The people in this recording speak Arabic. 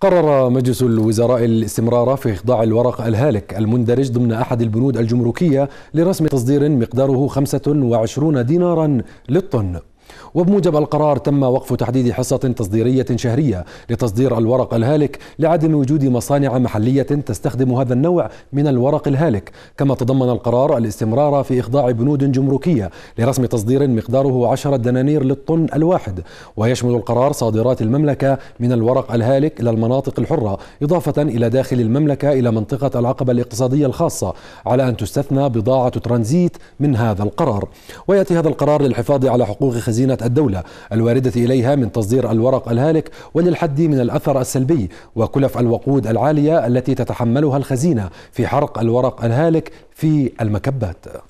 قرر مجلس الوزراء الاستمرار في إخضاع الورق الهالك المندرج ضمن أحد البنود الجمركية لرسم تصدير مقداره 25 دينارا للطن وبموجب القرار تم وقف تحديد حصة تصديرية شهرية لتصدير الورق الهالك لعدم وجود مصانع محلية تستخدم هذا النوع من الورق الهالك كما تضمن القرار الاستمرار في إخضاع بنود جمركية لرسم تصدير مقداره 10 دنانير للطن الواحد ويشمل القرار صادرات المملكة من الورق الهالك إلى المناطق الحرة إضافة إلى داخل المملكة إلى منطقة العقبة الاقتصادية الخاصة على أن تستثنى بضاعة ترانزيت من هذا القرار ويأتي هذا القرار للحفاظ على حقوق خزينة خزينة الدولة الواردة إليها من تصدير الورق الهالك وللحد من الأثر السلبي وكلف الوقود العالية التي تتحملها الخزينة في حرق الورق الهالك في المكبات